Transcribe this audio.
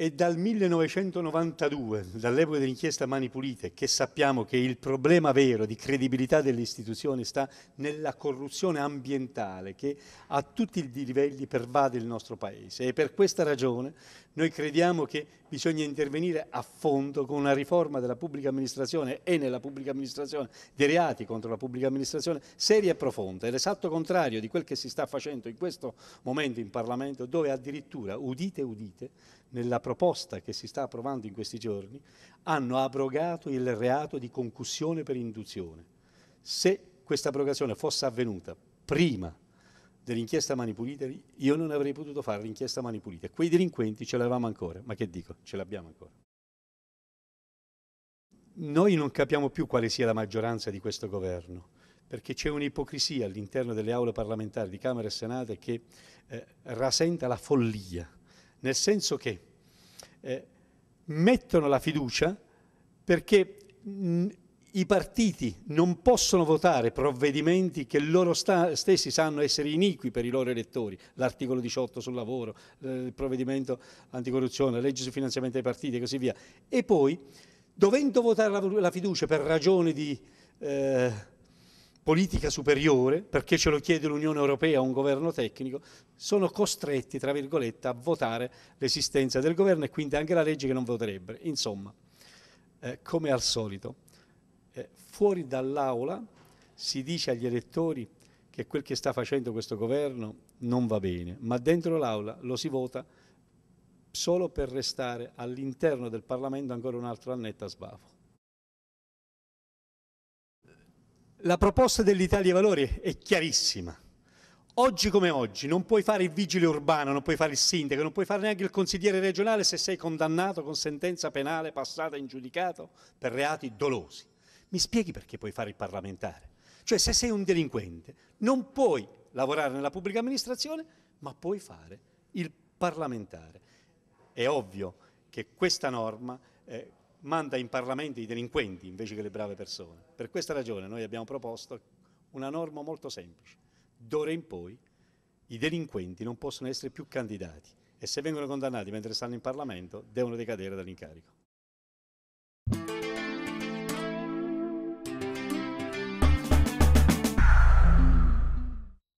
È dal 1992, dall'epoca dell'inchiesta Mani Pulite, che sappiamo che il problema vero di credibilità delle istituzioni sta nella corruzione ambientale che a tutti i livelli pervade il nostro Paese. E per questa ragione noi crediamo che bisogna intervenire a fondo con una riforma della pubblica amministrazione e nella pubblica amministrazione dei reati contro la pubblica amministrazione seria e profonda. È l'esatto contrario di quel che si sta facendo in questo momento in Parlamento, dove addirittura, udite udite, nella proposta che si sta approvando in questi giorni, hanno abrogato il reato di concussione per induzione. Se questa abrogazione fosse avvenuta prima dell'inchiesta Mani Pulite, io non avrei potuto fare l'inchiesta Mani Pulite. Quei delinquenti ce l'avevamo ancora, ma che dico, ce l'abbiamo ancora. Noi non capiamo più quale sia la maggioranza di questo governo perché c'è un'ipocrisia all'interno delle aule parlamentari di Camera e Senato che eh, rasenta la follia, nel senso che eh, mettono la fiducia perché mh, i partiti non possono votare provvedimenti che loro stessi sanno essere iniqui per i loro elettori, l'articolo 18 sul lavoro, eh, il provvedimento anticorruzione, la legge sul finanziamento dei partiti e così via. E poi, dovendo votare la, la fiducia per ragioni di... Eh, politica superiore, perché ce lo chiede l'Unione Europea, un governo tecnico, sono costretti, tra virgolette, a votare l'esistenza del governo e quindi anche la legge che non voterebbe. Insomma, eh, come al solito, eh, fuori dall'aula si dice agli elettori che quel che sta facendo questo governo non va bene, ma dentro l'aula lo si vota solo per restare all'interno del Parlamento ancora un altro annetto a sbafo. La proposta dell'Italia Valori è chiarissima. Oggi come oggi non puoi fare il vigile urbano, non puoi fare il sindaco, non puoi fare neanche il consigliere regionale se sei condannato con sentenza penale passata in giudicato per reati dolosi. Mi spieghi perché puoi fare il parlamentare? Cioè se sei un delinquente non puoi lavorare nella pubblica amministrazione ma puoi fare il parlamentare. È ovvio che questa norma eh, manda in Parlamento i delinquenti invece che le brave persone. Per questa ragione noi abbiamo proposto una norma molto semplice. D'ora in poi i delinquenti non possono essere più candidati e se vengono condannati mentre stanno in Parlamento devono decadere dall'incarico.